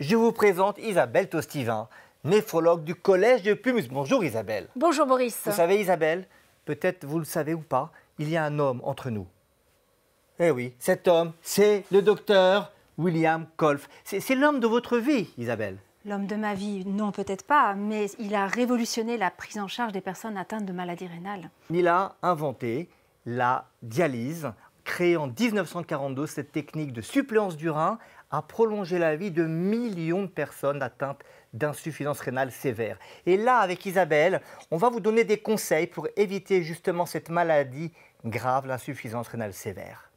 Je vous présente Isabelle Tostivin, néphrologue du Collège de Pumus. Bonjour Isabelle. Bonjour Boris. Vous savez Isabelle, peut-être vous le savez ou pas, il y a un homme entre nous. Eh oui, cet homme, c'est le docteur William Kolff. C'est l'homme de votre vie, Isabelle. L'homme de ma vie, non peut-être pas, mais il a révolutionné la prise en charge des personnes atteintes de maladies rénales. Il a inventé la dialyse, créé en 1942, cette technique de suppléance du rein a prolongé la vie de millions de personnes atteintes d'insuffisance rénale sévère. Et là, avec Isabelle, on va vous donner des conseils pour éviter justement cette maladie grave, l'insuffisance rénale sévère.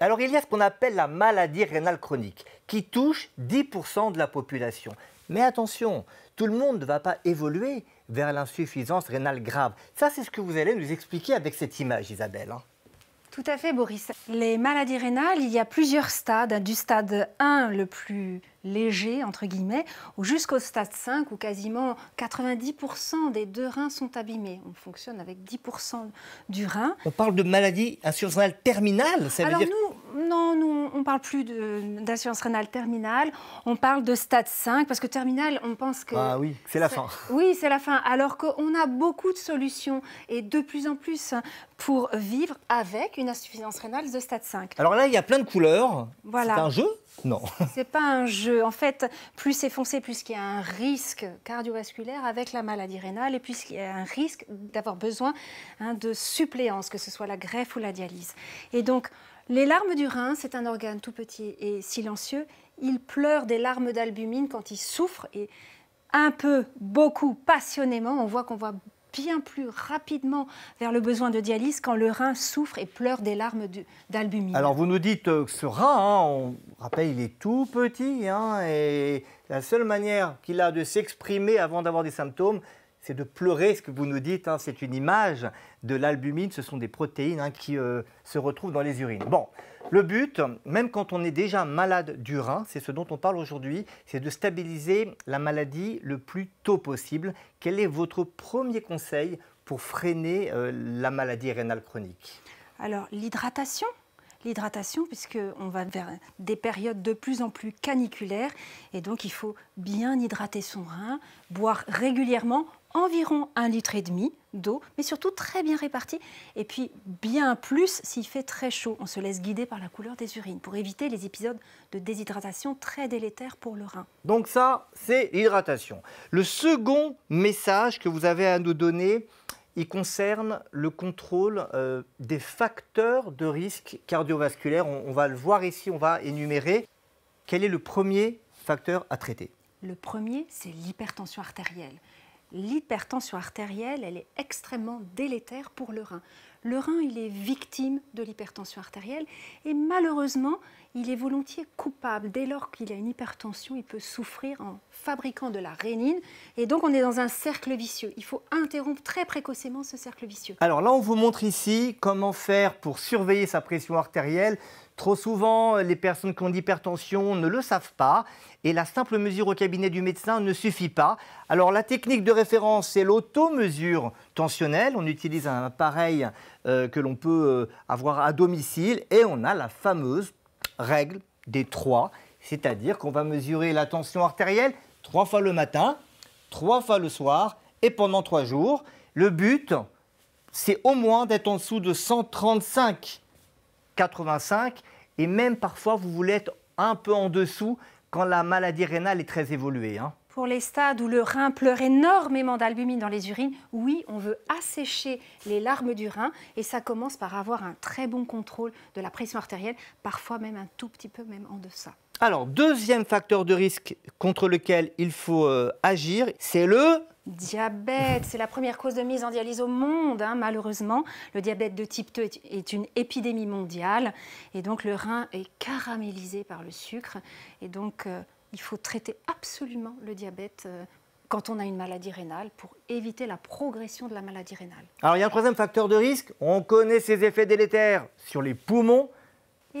Alors il y a ce qu'on appelle la maladie rénale chronique, qui touche 10% de la population. Mais attention, tout le monde ne va pas évoluer vers l'insuffisance rénale grave. Ça, c'est ce que vous allez nous expliquer avec cette image, Isabelle. Hein. Tout à fait, Boris. Les maladies rénales, il y a plusieurs stades, du stade 1 le plus léger, entre guillemets, jusqu'au stade 5 où quasiment 90% des deux reins sont abîmés. On fonctionne avec 10% du rein. On parle de maladie assurantielle terminale, ça veut dire non, nous, on ne parle plus d'insuffisance rénale terminale, on parle de stade 5, parce que terminale, on pense que... Ah oui, c'est la fin. Oui, c'est la fin, alors qu'on a beaucoup de solutions, et de plus en plus, pour vivre avec une insuffisance rénale de stade 5. Alors là, il y a plein de couleurs. Voilà. C'est un jeu non. C'est pas un jeu. En fait, plus c'est foncé, plus il y a un risque cardiovasculaire avec la maladie rénale et plus il y a un risque d'avoir besoin hein, de suppléance, que ce soit la greffe ou la dialyse. Et donc, les larmes du rein, c'est un organe tout petit et silencieux. Il pleure des larmes d'albumine quand il souffre et un peu, beaucoup, passionnément, on voit qu'on voit bien plus rapidement vers le besoin de dialyse quand le rein souffre et pleure des larmes d'albumine. Alors vous nous dites euh, que ce rein, hein, on rappelle, il est tout petit hein, et la seule manière qu'il a de s'exprimer avant d'avoir des symptômes, c'est de pleurer ce que vous nous dites. Hein. c'est une image de l'albumine. Ce sont des protéines hein, qui euh, se retrouvent dans les urines. Bon, le but, même quand on est déjà malade du rein, c'est ce dont on parle aujourd'hui, c'est de stabiliser la maladie le plus tôt possible. Quel est votre premier conseil pour freiner euh, la maladie rénale chronique Alors, l'hydratation l'hydratation, puisqu'on va vers des périodes de plus en plus caniculaires. Et donc, il faut bien hydrater son rein, boire régulièrement environ un litre et demi d'eau, mais surtout très bien réparti. Et puis bien plus s'il fait très chaud. On se laisse guider par la couleur des urines pour éviter les épisodes de déshydratation très délétères pour le rein. Donc ça, c'est l'hydratation. Le second message que vous avez à nous donner, il concerne le contrôle euh, des facteurs de risque cardiovasculaire. on va le voir ici, on va énumérer. Quel est le premier facteur à traiter Le premier, c'est l'hypertension artérielle l'hypertension artérielle, elle est extrêmement délétère pour le rein. Le rein, il est victime de l'hypertension artérielle et malheureusement, il est volontiers coupable. Dès lors qu'il a une hypertension, il peut souffrir en fabriquant de la rénine. Et donc, on est dans un cercle vicieux. Il faut interrompre très précocement ce cercle vicieux. Alors là, on vous montre ici comment faire pour surveiller sa pression artérielle Trop souvent, les personnes qui ont l'hypertension ne le savent pas et la simple mesure au cabinet du médecin ne suffit pas. Alors la technique de référence, c'est l'automesure tensionnelle. On utilise un appareil euh, que l'on peut euh, avoir à domicile et on a la fameuse règle des trois, c'est-à-dire qu'on va mesurer la tension artérielle trois fois le matin, trois fois le soir et pendant trois jours. Le but, c'est au moins d'être en dessous de 135 85 et même parfois vous voulez être un peu en dessous quand la maladie rénale est très évoluée. Hein. Pour les stades où le rein pleure énormément d'albumine dans les urines, oui, on veut assécher les larmes du rein et ça commence par avoir un très bon contrôle de la pression artérielle, parfois même un tout petit peu même en deçà. Alors, deuxième facteur de risque contre lequel il faut euh, agir, c'est le Diabète, c'est la première cause de mise en dialyse au monde, hein, malheureusement. Le diabète de type 2 est une épidémie mondiale. Et donc, le rein est caramélisé par le sucre. Et donc, euh, il faut traiter absolument le diabète euh, quand on a une maladie rénale pour éviter la progression de la maladie rénale. Alors il y a un troisième facteur de risque, on connaît ses effets délétères sur les poumons,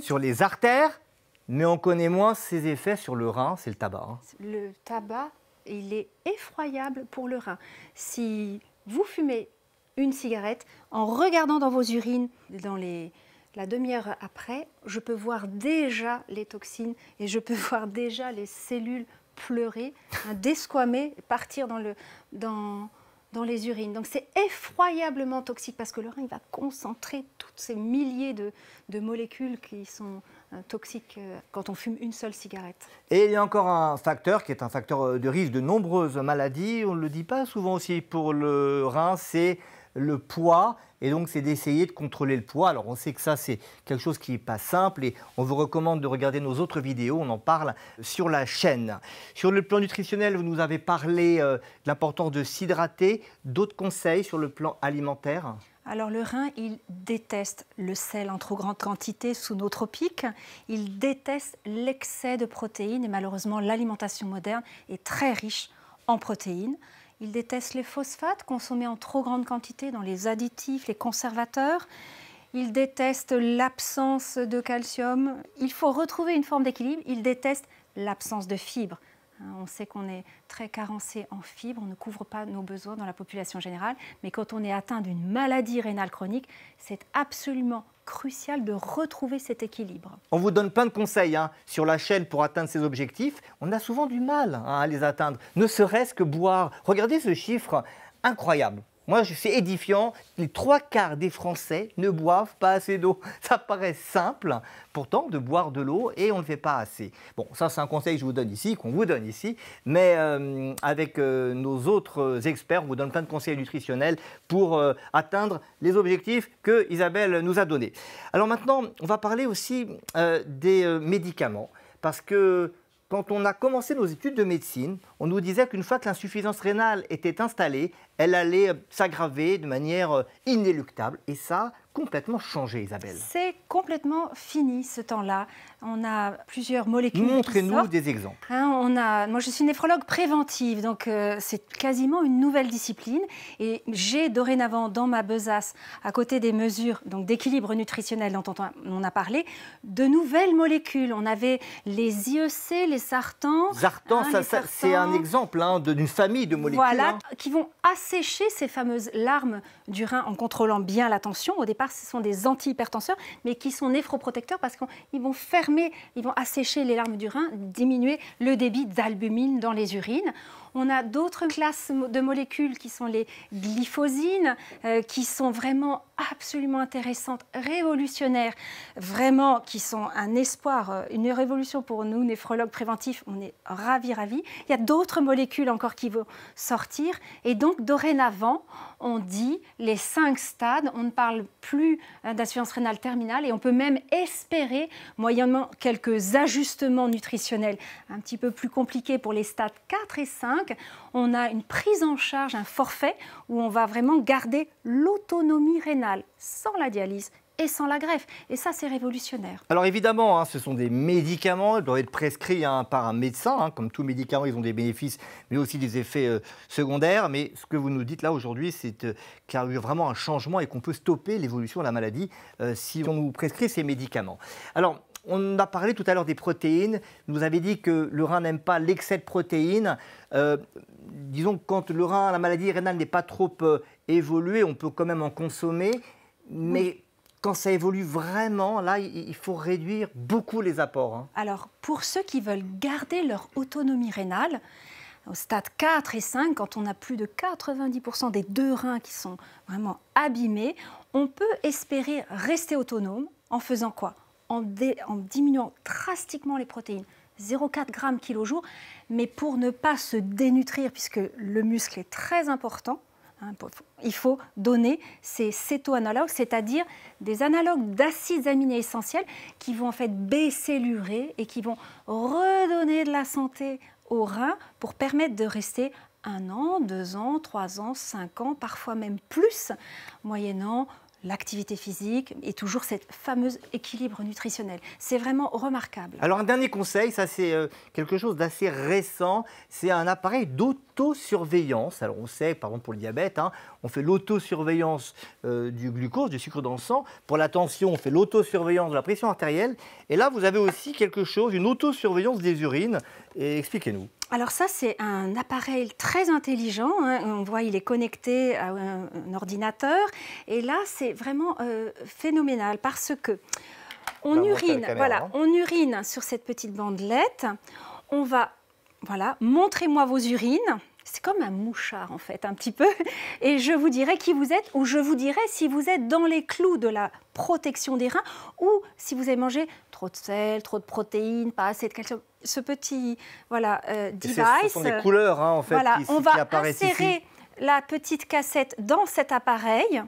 sur les artères, mais on connaît moins ses effets sur le rein, c'est le tabac. Hein. Le tabac il est effroyable pour le rein. Si vous fumez une cigarette, en regardant dans vos urines, dans les, la demi-heure après, je peux voir déjà les toxines et je peux voir déjà les cellules pleurer, desquamées, partir dans, le, dans, dans les urines. Donc c'est effroyablement toxique parce que le rein il va concentrer toutes ces milliers de, de molécules qui sont euh, toxique euh, quand on fume une seule cigarette. Et il y a encore un facteur qui est un facteur euh, de risque de nombreuses maladies, on ne le dit pas souvent aussi pour le rein, c'est le poids. Et donc, c'est d'essayer de contrôler le poids. Alors, on sait que ça, c'est quelque chose qui n'est pas simple et on vous recommande de regarder nos autres vidéos. On en parle sur la chaîne. Sur le plan nutritionnel, vous nous avez parlé de l'importance de s'hydrater. D'autres conseils sur le plan alimentaire alors le rein, il déteste le sel en trop grande quantité sous nos tropiques, il déteste l'excès de protéines et malheureusement l'alimentation moderne est très riche en protéines. Il déteste les phosphates consommés en trop grande quantité dans les additifs, les conservateurs. Il déteste l'absence de calcium. Il faut retrouver une forme d'équilibre. Il déteste l'absence de fibres. Hein, on sait qu'on est très carencé en fibres, on ne couvre pas nos besoins dans la population générale, mais quand on est atteint d'une maladie rénale chronique, c'est absolument crucial de retrouver cet équilibre. On vous donne plein de conseils hein, sur la chaîne pour atteindre ces objectifs. On a souvent du mal hein, à les atteindre, ne serait-ce que boire. Regardez ce chiffre incroyable. Moi, c'est édifiant. Les trois quarts des Français ne boivent pas assez d'eau. Ça paraît simple, pourtant, de boire de l'eau et on ne le fait pas assez. Bon, ça, c'est un conseil que je vous donne ici, qu'on vous donne ici. Mais euh, avec euh, nos autres experts, on vous donne plein de conseils nutritionnels pour euh, atteindre les objectifs que Isabelle nous a donnés. Alors maintenant, on va parler aussi des médicaments. Parce que quand on a commencé nos études de médecine, on nous disait qu'une fois que l'insuffisance rénale était installée, elle allait euh, s'aggraver de manière euh, inéluctable. Et ça, complètement changé, Isabelle. C'est complètement fini ce temps-là. On a plusieurs molécules. Montrez-nous des exemples. Hein, on a, moi, je suis néphrologue préventive, donc euh, c'est quasiment une nouvelle discipline. Et j'ai dorénavant dans ma besace, à côté des mesures donc d'équilibre nutritionnel dont on, a parlé, de nouvelles molécules. On avait les IEC, les sartans. Zartans, sartans. Hein, c'est un exemple hein, d'une famille de molécules. Voilà, qui vont assez sécher ces fameuses larmes du rein en contrôlant bien la tension. Au départ, ce sont des antihypertenseurs, mais qui sont néphroprotecteurs parce qu'ils vont fermer, ils vont assécher les larmes du rein, diminuer le débit d'albumine dans les urines. On a d'autres classes de molécules qui sont les glyphosines, euh, qui sont vraiment absolument intéressantes, révolutionnaires, vraiment qui sont un espoir, euh, une révolution pour nous, néphrologues préventifs. On est ravi, ravi. Il y a d'autres molécules encore qui vont sortir. Et donc, dorénavant, on dit les cinq stades. On ne parle plus d'insuffisance hein, rénale terminale et on peut même espérer moyennement quelques ajustements nutritionnels un petit peu plus compliqués pour les stades 4 et 5. On a une prise en charge, un forfait où on va vraiment garder l'autonomie rénale sans la dialyse et sans la greffe. Et ça, c'est révolutionnaire. Alors évidemment, hein, ce sont des médicaments, ils doivent être prescrits hein, par un médecin. Hein. comme tout médicament, ils ont des bénéfices, mais aussi des effets euh, secondaires. Mais ce que vous nous dites là aujourd'hui, c'est euh, qu'il y a eu vraiment un changement et qu'on peut stopper l'évolution de la maladie euh, si on nous prescrit ces médicaments. Alors, on a parlé tout à l'heure des protéines. Vous avez dit que le rein n'aime pas l'excès de protéines. disons que quand le rein, la maladie rénale n'est pas trop évoluée, on peut quand même en consommer. Mais quand ça évolue vraiment, là, il faut réduire beaucoup les apports. Hein. Alors, pour ceux qui veulent garder leur autonomie rénale, au stade 4 et 5, quand on a plus de 90% des deux reins qui sont vraiment abîmés, on peut espérer rester autonome en faisant quoi en, diminuant drastiquement les protéines. 0,4 g kilo jour, mais pour ne pas se dénutrir, puisque le muscle est très important, Hein, il faut donner ces cétoanalogues, c'est-à-dire des analogues d'acides aminés essentiels qui vont en fait baisser l'urée et qui vont redonner de la santé aux reins pour permettre de rester un an, deux ans, trois ans, cinq ans, parfois même plus, moyennant l'activité physique et toujours cette fameuse équilibre nutritionnel. C'est vraiment remarquable. Alors un dernier conseil, ça c'est euh, quelque chose d'assez récent, c'est un appareil d'autosurveillance. Alors on sait, par exemple pour le diabète, hein, on fait l'autosurveillance euh, du glucose, du sucre dans le sang. Pour la tension, on fait l'autosurveillance de la pression artérielle. Et là, vous avez aussi quelque chose, une autosurveillance des urines. Expliquez-nous alors ça, c'est un appareil très intelligent. Hein. On voit, il est connecté à un, ordinateur. Et là, c'est vraiment euh, phénoménal parce que on urine, voilà, hein. on urine sur cette petite bandelette. On va, voilà, montrez-moi vos urines c'est comme un mouchard en fait, un petit peu. Et je vous dirai qui vous êtes, ou je vous dirai si vous êtes dans les clous de la protection des reins, ou si vous avez mangé trop de sel, trop de protéines, pas assez de calcium. Ce petit voilà euh, device. Ce sont des euh, couleurs hein, en fait. Voilà, on va insérer la petite cassette dans cet appareil.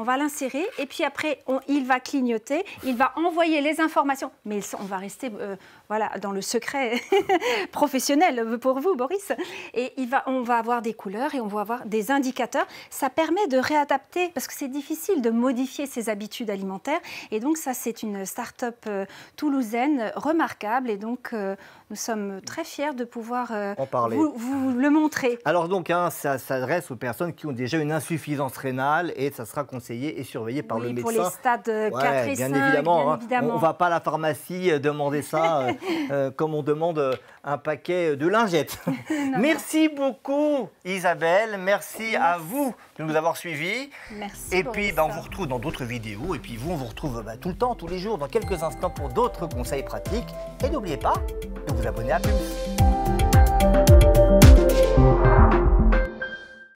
On va l'insérer et puis après, il va clignoter, il va envoyer les informations. Mais on va rester euh, voilà, dans le secret professionnel pour vous, Boris. Et on va avoir des couleurs et on va avoir des indicateurs. Ça permet de réadapter, parce que c'est difficile de modifier ses habitudes alimentaires. Et donc ça, c'est une start-up euh, toulousaine remarquable. Et donc, euh, nous sommes très fiers de pouvoir euh, Vous, le montrer. Alors donc, hein, ça s'adresse aux personnes qui ont déjà une insuffisance rénale et ça sera conseillé et surveillé par le médecin. pour les stades 4 et 5, bien hein. évidemment. On ne va pas à la pharmacie demander ça. Euh, comme on demande euh, un paquet euh, de lingettes. merci beaucoup Isabelle, merci, à vous de nous avoir suivis. Merci. Et puis ben, on vous retrouve dans d'autres vidéos et puis vous on vous retrouve ben, tout le temps, tous les jours, dans quelques instants pour d'autres conseils pratiques. Et n'oubliez pas de vous abonner à Pulse.